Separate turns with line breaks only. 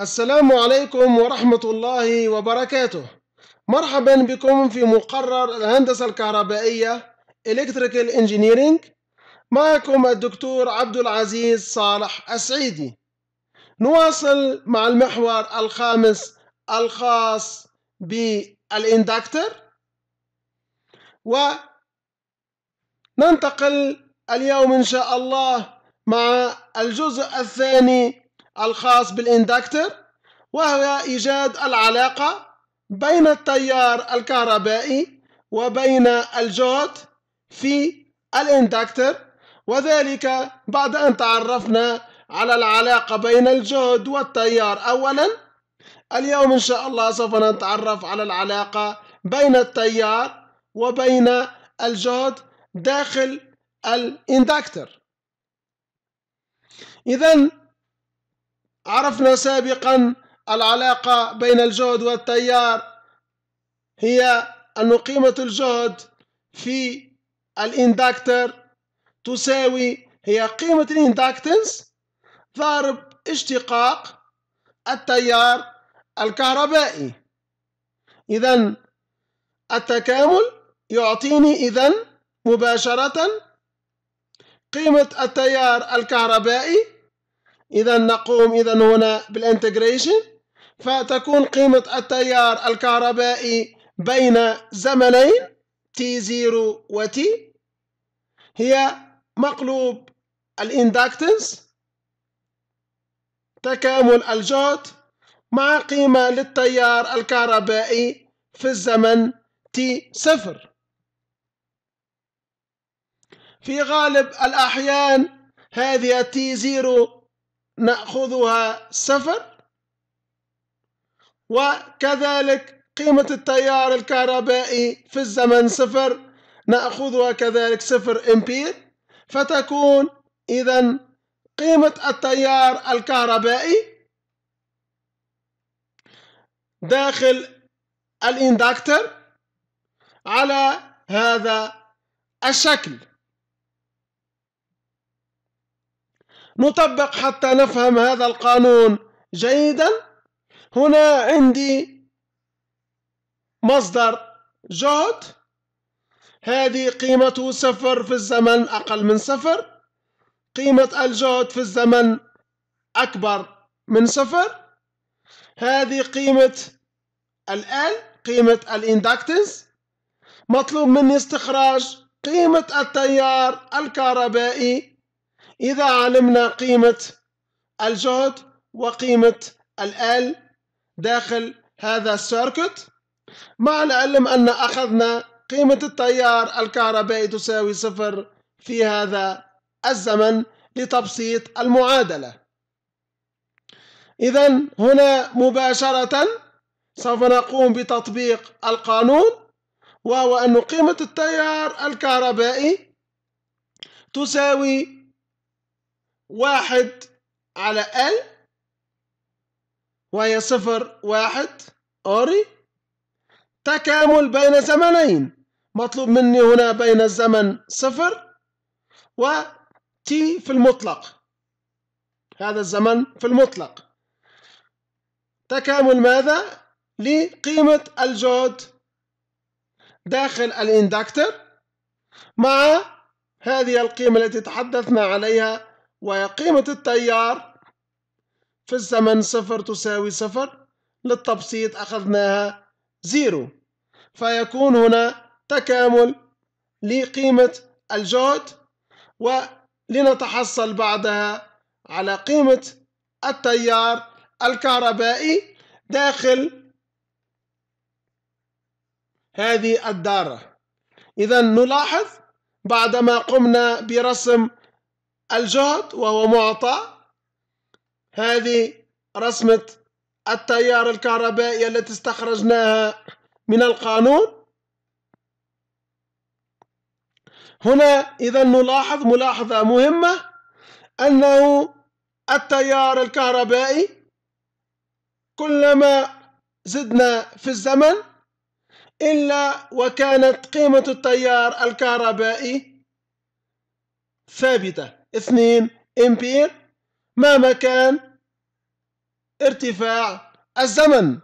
السلام عليكم ورحمة الله وبركاته مرحبا بكم في مقرر الهندسة الكهربائية Electrical Engineering معكم الدكتور عبد العزيز صالح السعيدي نواصل مع المحور الخامس الخاص بالاندكتر وننتقل اليوم إن شاء الله مع الجزء الثاني الخاص بالاندكتر وهو إيجاد العلاقة بين التيار الكهربائي وبين الجهد في الاندكتر وذلك بعد أن تعرفنا على العلاقة بين الجهد والتيار أولا اليوم إن شاء الله سوف نتعرف على العلاقة بين التيار وبين الجهد داخل الاندكتر إذا عرفنا سابقا العلاقة بين الجهد والتيار هي أن قيمة الجهد في الاندكتر تساوي هي قيمة الاندكتنس ضارب اشتقاق التيار الكهربائي إذا التكامل يعطيني إذا مباشرة قيمة التيار الكهربائي إذا نقوم إذا هنا بالانتجريشن فتكون قيمة التيار الكهربائي بين زمنين T0 و T هي مقلوب الاندكتنس تكامل الجهد مع قيمة للتيار الكهربائي في الزمن T0 في غالب الأحيان هذه T0 نأخذها سفر وكذلك قيمة التيار الكهربائي في الزمن صفر نأخذها كذلك صفر أمبير فتكون إذا قيمة التيار الكهربائي داخل الاندكتر على هذا الشكل نطبق حتى نفهم هذا القانون جيدا هنا عندي مصدر جهد هذه قيمته صفر في الزمن أقل من صفر قيمة الجهد في الزمن أكبر من صفر هذه قيمة ال قيمة الاندكتنس مطلوب مني استخراج قيمة التيار الكهربائي إذا علمنا قيمة الجهد وقيمة الآل داخل هذا السيركت مع العلم أن أخذنا قيمة التيار الكهربائي تساوي صفر في هذا الزمن لتبسيط المعادلة إذا هنا مباشرة سوف نقوم بتطبيق القانون وهو أن قيمة التيار الكهربائي تساوي واحد على ال وهي صفر واحد أوري تكامل بين زمنين مطلوب مني هنا بين الزمن صفر و تي في المطلق هذا الزمن في المطلق تكامل ماذا لقيمة الجهد داخل الاندكتر مع هذه القيمة التي تحدثنا عليها وقيمة التيار في الزمن صفر تساوي صفر للتبسيط أخذناها زيرو فيكون هنا تكامل لقيمة الجهد ولنتحصل بعدها على قيمة التيار الكهربائي داخل هذه الدارة إذا نلاحظ بعدما قمنا برسم الجهد وهو معطى هذه رسمة التيار الكهربائي التي استخرجناها من القانون هنا إذا نلاحظ ملاحظة مهمة أنه التيار الكهربائي كلما زدنا في الزمن إلا وكانت قيمة التيار الكهربائي ثابتة 2 امبير مهما كان ارتفاع الزمن